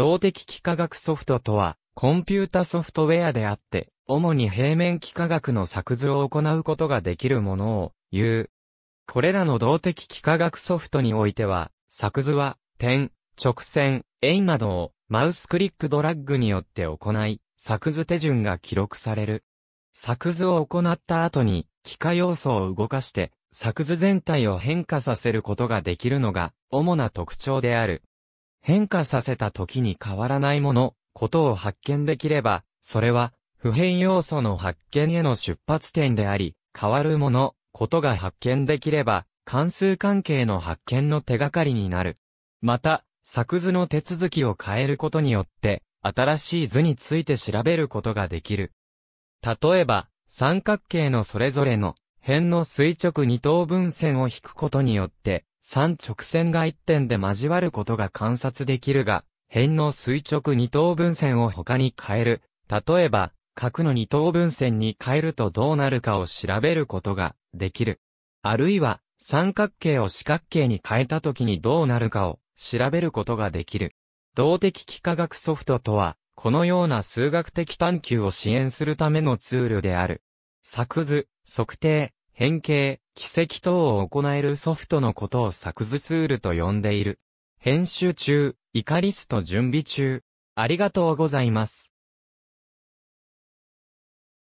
動的幾何学ソフトとは、コンピュータソフトウェアであって、主に平面幾何学の作図を行うことができるものを言う。これらの動的幾何学ソフトにおいては、作図は、点、直線、円などをマウスクリックドラッグによって行い、作図手順が記録される。作図を行った後に、幾何要素を動かして、作図全体を変化させることができるのが、主な特徴である。変化させた時に変わらないもの、ことを発見できれば、それは、普遍要素の発見への出発点であり、変わるもの、ことが発見できれば、関数関係の発見の手がかりになる。また、作図の手続きを変えることによって、新しい図について調べることができる。例えば、三角形のそれぞれの辺の垂直二等分線を引くことによって、三直線が一点で交わることが観察できるが、辺の垂直二等分線を他に変える。例えば、角の二等分線に変えるとどうなるかを調べることができる。あるいは、三角形を四角形に変えた時にどうなるかを調べることができる。動的幾何学ソフトとは、このような数学的探求を支援するためのツールである。作図、測定、変形、奇跡等を行えるソフトのことを作図ツールと呼んでいる。編集中、イカリスト準備中。ありがとうございます。